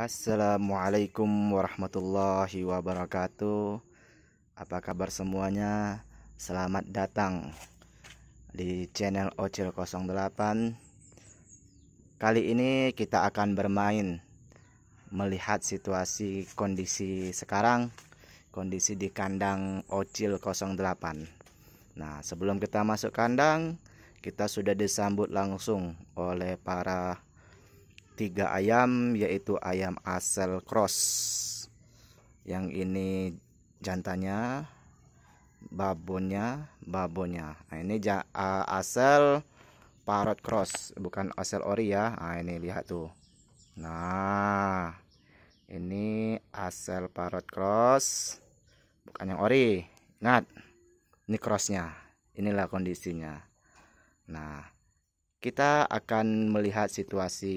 Assalamualaikum warahmatullahi wabarakatuh. Apa kabar semuanya? Selamat datang di channel Ocil 08. Kali ini kita akan bermain melihat situasi kondisi sekarang, kondisi di kandang Ocil 08. Nah, sebelum kita masuk kandang, kita sudah disambut langsung oleh para tiga ayam yaitu ayam asel cross yang ini jantannya babonnya babonnya nah ini ja, uh, parrot cross bukan asel ori ya nah ini lihat tuh nah ini asel parrot cross bukan yang ori ingat ini crossnya inilah kondisinya nah kita akan melihat situasi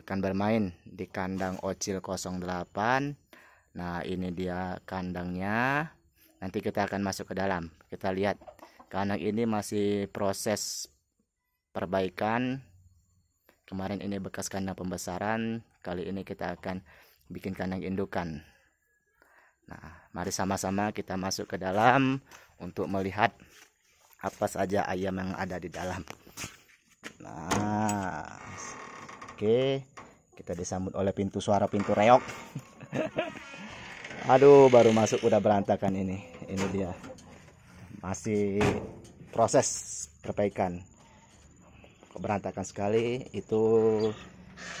akan bermain di kandang Ocil 08 nah ini dia kandangnya nanti kita akan masuk ke dalam kita lihat kandang ini masih proses perbaikan kemarin ini bekas kandang pembesaran kali ini kita akan bikin kandang indukan nah mari sama-sama kita masuk ke dalam untuk melihat apa saja ayam yang ada di dalam nah oke kita disambut oleh pintu suara pintu reok aduh baru masuk udah berantakan ini ini dia masih proses perbaikan berantakan sekali itu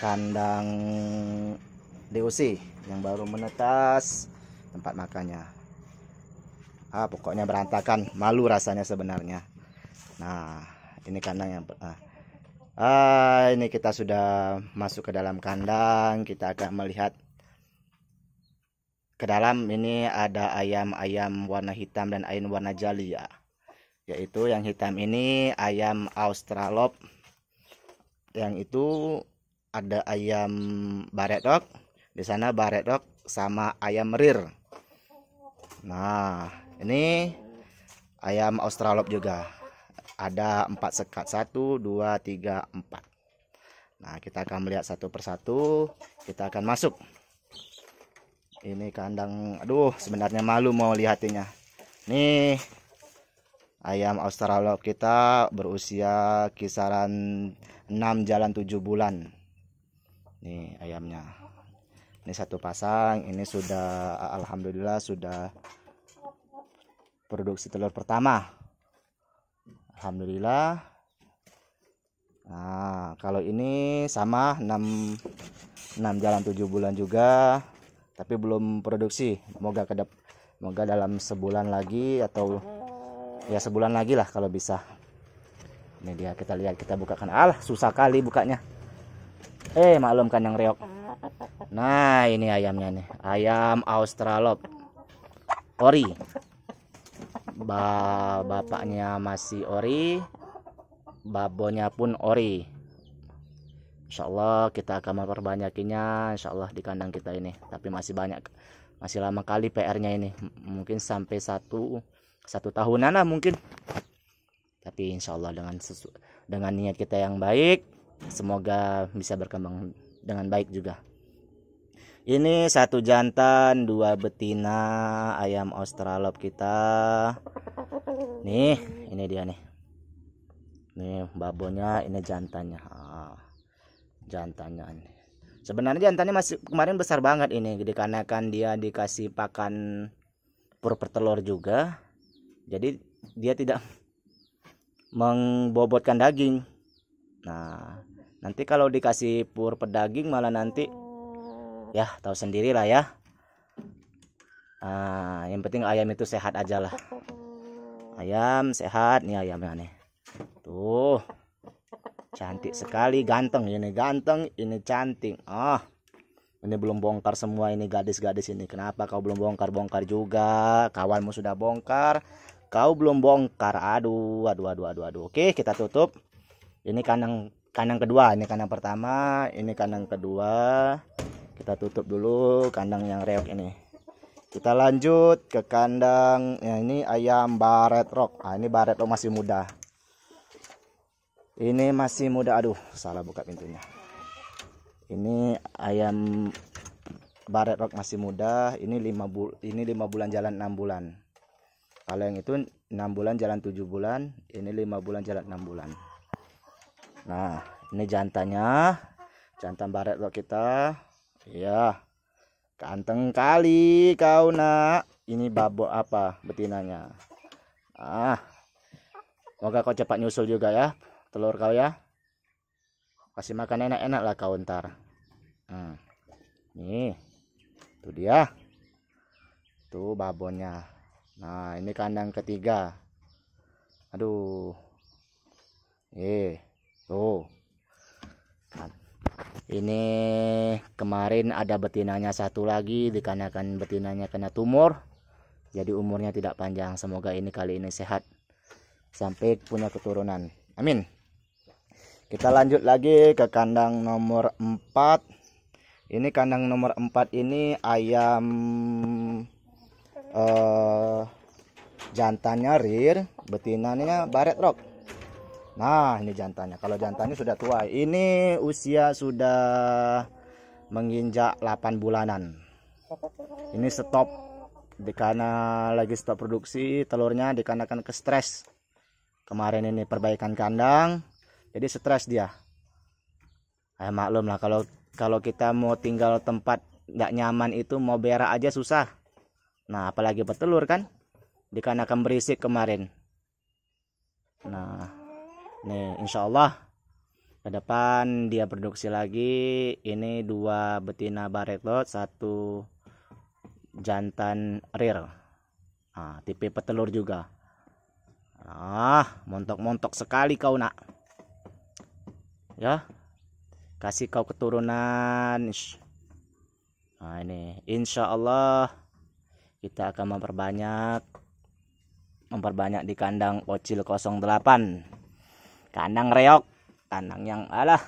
kandang DOC yang baru menetas tempat makannya ah pokoknya berantakan malu rasanya sebenarnya nah ini kandang yang ah, ah, ini kita sudah masuk ke dalam kandang kita akan melihat ke dalam ini ada ayam-ayam warna hitam dan ayam warna jali ya yaitu yang hitam ini ayam australop yang itu ada ayam baretok di sana baretok sama ayam rir nah ini ayam australop juga ada empat sekat satu dua tiga empat nah kita akan melihat satu persatu kita akan masuk ini kandang aduh sebenarnya malu mau lihatnya. nih ayam australop kita berusia kisaran 6 jalan 7 bulan nih ayamnya ini satu pasang ini sudah alhamdulillah sudah produksi telur pertama Alhamdulillah nah kalau ini sama 6 6 jalan 7 bulan juga tapi belum produksi moga kedep, moga dalam sebulan lagi atau ya sebulan lagi lah kalau bisa ini dia kita lihat kita bukakan alah susah kali bukanya eh maklum kan yang reok nah ini ayamnya nih ayam australop ori bapaknya masih ori babonya pun ori Insya Allah kita akan memperbanyakinya Insya Allah di kandang kita ini tapi masih banyak masih lama kali PR-nya ini mungkin sampai satu satu tahunan lah mungkin tapi Insya Allah dengan sesu dengan niat kita yang baik semoga bisa berkembang dengan baik juga ini satu jantan, dua betina ayam Australop kita. Nih, ini dia nih. Nih babonnya, ini jantannya. Ah, jantannya ini. Sebenarnya jantannya masih kemarin besar banget ini, Jadi karena kan dia dikasih pakan pur pertelur juga. Jadi dia tidak mengbobotkan daging. Nah, nanti kalau dikasih pur pedaging malah nanti ya tahu sendiri lah ya nah, yang penting ayam itu sehat aja lah ayam sehat nih ayamnya nih tuh cantik sekali ganteng ini ganteng ini cantik ah oh, ini belum bongkar semua ini gadis-gadis ini kenapa kau belum bongkar bongkar juga kawanmu sudah bongkar kau belum bongkar aduh aduh aduh aduh aduh oke kita tutup ini kandang kandang kedua ini kandang pertama ini kandang kedua kita tutup dulu kandang yang reok ini kita lanjut ke kandang ya, ini ayam baret rok. nah, ini baret rok masih muda ini masih muda aduh salah buka pintunya ini ayam baret rok masih muda ini lima bu ini lima bulan jalan enam bulan kalau yang itu enam bulan jalan tujuh bulan ini lima bulan jalan enam bulan nah ini jantannya jantan baret rok kita Iya, Kanteng kali kau nak. Ini babo apa betinanya? Ah. moga kau cepat nyusul juga ya, telur kau ya. Kasih makan enak-enak lah kau ntar. Hmm. Nih. Tuh dia. Tuh babonnya. Nah, ini kandang ketiga. Aduh. Eh, tuh. Kan ini kemarin ada betinanya satu lagi dikarenakan betinanya kena tumor jadi umurnya tidak panjang semoga ini kali ini sehat sampai punya keturunan amin kita lanjut lagi ke kandang nomor 4 ini kandang nomor 4 ini ayam eh, jantannya rir betinanya baret rock Nah, ini jantannya. Kalau jantannya sudah tua, ini usia sudah menginjak 8 bulanan. Ini stop dikana lagi stop produksi telurnya dikarenakan ke stres. Kemarin ini perbaikan kandang, jadi stres dia. Eh maklum lah kalau kalau kita mau tinggal tempat nggak nyaman itu mau berak aja susah. Nah, apalagi bertelur kan? Dikarenakan berisik kemarin. Nah, nih insya Allah ke depan dia produksi lagi ini dua betina bareto, satu jantan rear nah, tipe petelur juga ah montok-montok sekali kau nak ya kasih kau keturunan nah ini insya Allah kita akan memperbanyak memperbanyak di kandang kocil 08 kandang reok kandang yang alah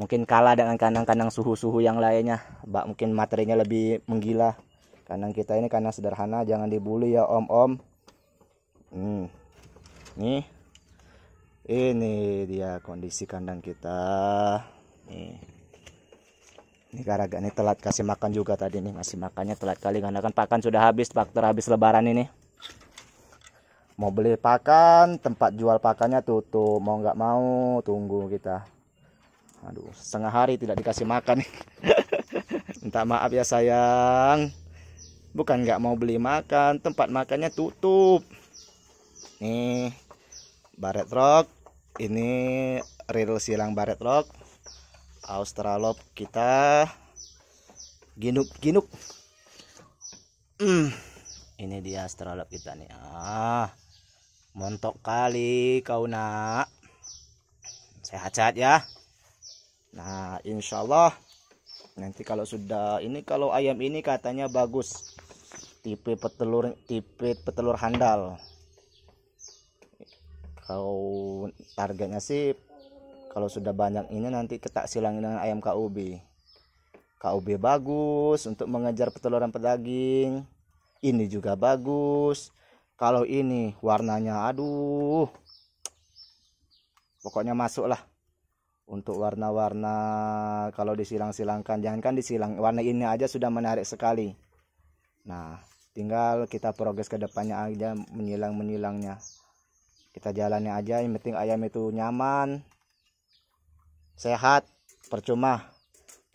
mungkin kalah dengan kandang-kandang suhu-suhu yang lainnya bak mungkin materinya lebih menggila kandang kita ini kandang sederhana jangan dibully ya om-om hmm. nih ini dia kondisi kandang kita nih ini karaga ini telat kasih makan juga tadi nih masih makannya telat kali karena kan pakan sudah habis faktor habis lebaran ini mau beli pakan tempat jual pakannya tutup mau nggak mau tunggu kita aduh setengah hari tidak dikasih makan minta maaf ya sayang bukan nggak mau beli makan tempat makannya tutup nih baret rock ini real silang baret rock australop kita ginuk ginuk hmm. ini dia australop kita nih ah montok kali kau nak sehat-sehat ya nah insya Allah nanti kalau sudah ini kalau ayam ini katanya bagus tipe petelur tipe petelur handal kalau targetnya sih kalau sudah banyak ini nanti kita silangin dengan ayam KUB KUB bagus untuk mengejar peteluran pedaging ini juga bagus kalau ini warnanya aduh pokoknya masuk lah untuk warna-warna kalau disilang-silangkan jangankan disilang warna ini aja sudah menarik sekali nah tinggal kita progres ke depannya aja menyilang-menyilangnya kita jalannya aja yang penting ayam itu nyaman sehat percuma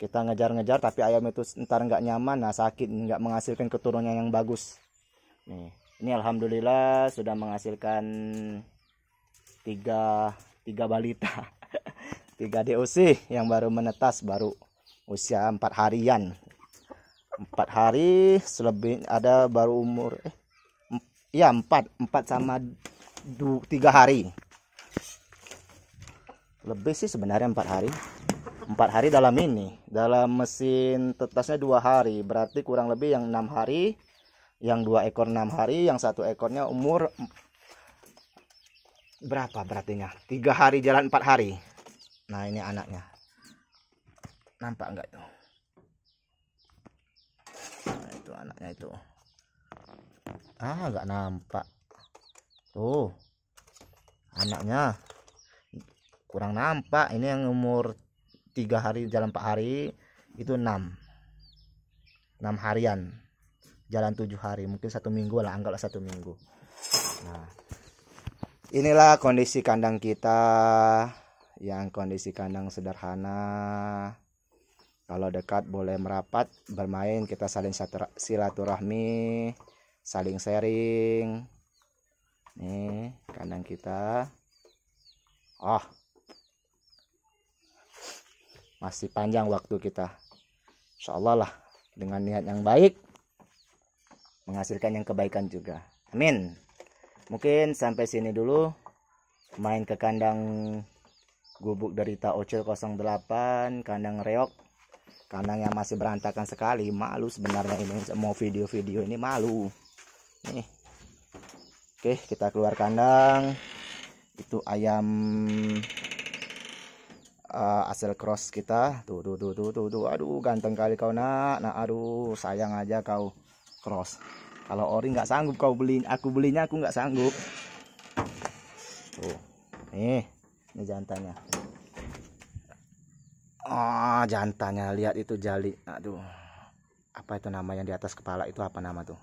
kita ngejar-ngejar tapi ayam itu ntar nggak nyaman nah sakit nggak menghasilkan keturunannya yang bagus nih ini alhamdulillah sudah menghasilkan tiga tiga balita tiga DOC yang baru menetas baru usia empat harian empat hari selebih ada baru umur eh ya empat empat sama du, tiga hari lebih sih sebenarnya empat hari empat hari dalam ini dalam mesin tetasnya dua hari berarti kurang lebih yang enam hari yang dua ekor enam hari yang satu ekornya umur berapa berartinya tiga hari jalan empat hari nah ini anaknya nampak enggak tuh nah, itu anaknya itu ah nggak nampak tuh anaknya kurang nampak ini yang umur tiga hari jalan empat hari itu enam enam harian jalan tujuh hari mungkin satu minggu lah anggaplah satu minggu nah inilah kondisi kandang kita yang kondisi kandang sederhana kalau dekat boleh merapat bermain kita saling silaturahmi saling sharing nih kandang kita oh masih panjang waktu kita insyaallah lah dengan niat yang baik menghasilkan yang kebaikan juga. Amin. Mungkin sampai sini dulu main ke kandang gubuk derita Ocil 08, kandang reok, kandang yang masih berantakan sekali. Malu sebenarnya ini mau video-video ini malu. Nih. Oke, kita keluar kandang. Itu ayam uh, eh, asal cross kita. Tuh, tuh, tuh, tuh, tuh, tuh. Aduh, ganteng kali kau nak. Nah, aduh, sayang aja kau cross kalau ori nggak sanggup kau beli aku belinya aku nggak sanggup tuh nih ini jantannya oh jantannya lihat itu jali aduh apa itu namanya di atas kepala itu apa nama tuh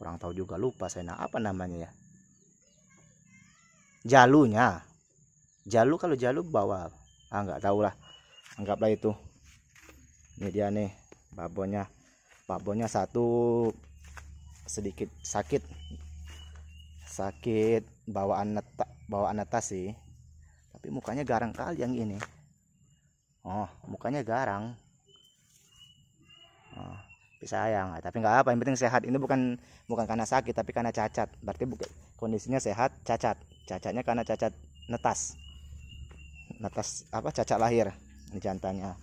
kurang tahu juga lupa saya nah apa namanya ya jalunya jalu kalau jalu bawa ah nggak tahu lah anggaplah itu ini dia nih babonnya Pak satu sedikit sakit sakit bawaan neta, bawaan netas sih tapi mukanya garang kali yang ini oh mukanya garang oh, tapi sayang tapi nggak apa yang penting sehat ini bukan bukan karena sakit tapi karena cacat berarti bukan kondisinya sehat cacat cacatnya karena cacat netas netas apa cacat lahir ini jantannya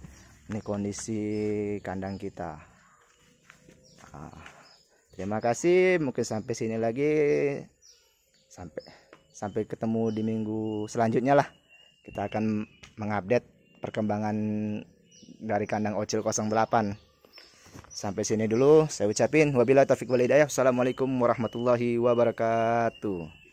ini kondisi kandang kita terima kasih mungkin sampai sini lagi sampai sampai ketemu di minggu selanjutnya lah kita akan mengupdate perkembangan dari kandang Ocil 08 sampai sini dulu saya ucapin wabillahi taufik walhidayah assalamualaikum warahmatullahi wabarakatuh